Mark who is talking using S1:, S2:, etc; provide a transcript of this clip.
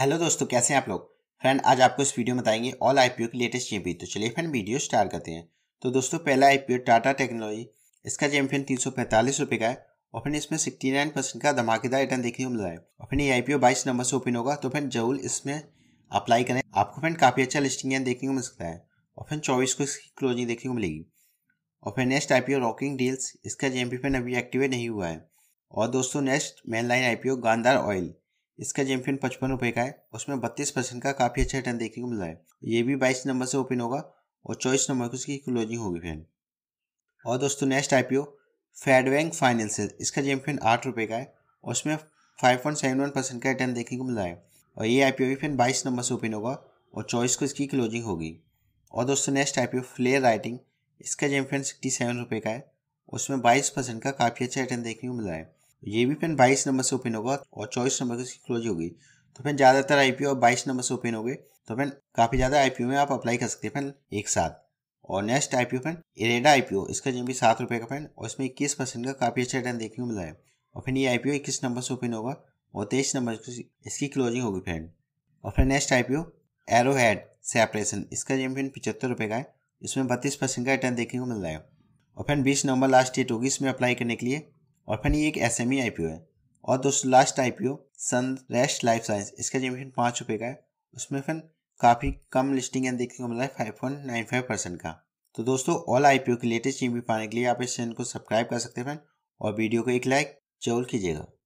S1: hello दोस्तों कैसे हैं आप लोग फ्रेंड आज आपको इस वीडियो में बताएंगे ऑल आईपीओ की लेटेस्ट चैंपियन तो चलिए फ्रेंड वीडियो स्टार्ट करते हैं तो दोस्तों पहला आईपीओ टाटा टेक्नोलॉजी इसका चैंपियन तीन सौ पैंतालीस रुपये का है और फिर इसमें सिक्सटी नाइन परसेंट का धमाकेदार रिटर्न देखने को मिल रहा है और फिर ये आईपीओ बाईस नंबर से ओपन होगा तो फिर जरूर इसमें अप्लाई करें आपको फ्रेंड काफ़ी अच्छा लिस्टिंग यहाँ देखने को मिल सकता है और फिर चौबीस को इसकी क्लोजिंग देखने को मिलेगी और फिर नेक्स्ट आईपीओ रॉकिंग डील्स इसका चैंपियन अभी एक्टिवेट नहीं हुआ है और दोस्तों next main line IPO Gandhar oil इसका जेम पिन पचपन रुपये का है उसमें बत्तीस परसेंट का काफ़ी अच्छा रिटर्न देखने को मिल रहा है ये भी बाईस नंबर से ओपन होगा और चौबीस नंबर को इसकी क्लोजिंग होगी फैन और दोस्तों next I P O Fedbank finances इसका जेम पिन आठ रुपये का है उसमें five point seven one percent का रिटर्न देखने को मिल रहा है और ये आई पी ओ भी फैन बाईस नंबर से ओपन होगा और चौबीस को इसकी क्लोजिंग होगी और दोस्तों next I P O Flair writing इसका जेम फिन सिक्सटी सेवन रुपये का है उसमें बाईस परसेंट का काफ़ी अच्छा रिटर्न देखने को मिला है ये भी फैन बाईस नंबर से ओपन होगा और चौबीस नंबर से क्लोज होगी तो फिर ज़्यादातर आईपीओ बाईस नंबर से ओपन हो गए तो फिर काफ़ी ज़्यादा आईपीओ में आप अप्लाई कर सकते हैं फिर एक साथ और नेक्स्ट आईपीओ पेन इरेडा आईपीओ इसका जो भी सात रुपये का फैन और इसमें इक्कीस परसेंट का काफ़ी अच्छा रिटर्न देखने को मिला है और फिर ये आईपीओ इक्कीस नंबर से ओपन होगा और तेईस नंबर से इसकी क्लोजिंग होगी फैन और फिर next IPO arrowhead separation इसका जो फिर पचहत्तर रुपये का है इसमें बत्तीस परसेंट का रिटर्न देखने को मिल रहा है और फिर बीस नंबर लास्ट डेट होगी इसमें अप्लाई करने के लिए और फिर ये एक S M I P O है और दोस्तों last I P O sun rest life science इसका एमिशन पाँच रुपये का है उसमें फिर काफ़ी कम लिस्टिंग है देखने को मिला है five point nine five percent का तो दोस्तों ऑल आई पी ओ की लेटेस्ट ई पाने के लिए आप इस चैनल को सब्सक्राइब कर सकते हैं और वीडियो को एक लाइक जरूर कीजिएगा